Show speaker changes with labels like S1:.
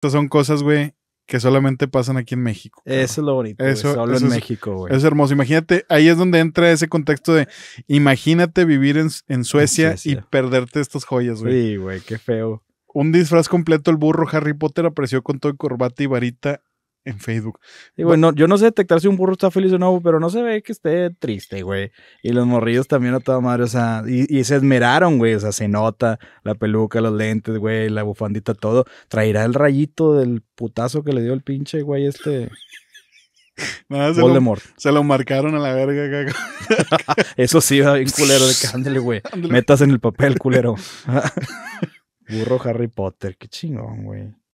S1: Estas son cosas, güey, que solamente pasan aquí en México.
S2: Eso es lo bonito. Eso, solo en México, güey.
S1: Es hermoso. Imagínate, ahí es donde entra ese contexto de imagínate vivir en, Suecia, y perderte estas joyas, güey. Sí, güey, qué feo. Un disfraz completo, el burro Harry Potter
S2: apareció con todo el corbata y varita en Facebook. y bueno yo no sé detectar si un burro está feliz o no, pero no se ve que esté triste, güey. Y los morrillos también a toda madre, o sea, y, se esmeraron, güey, o sea, se nota la peluca, los lentes, güey, la bufandita, todo. Traerá el rayito del putazo que le dio el pinche, güey, este...
S3: se Lo, marcaron a la verga.
S2: Eso sí, va bien culero de cándale güey. Metas en el papel, culero. Burro Harry Potter, qué chingón, güey.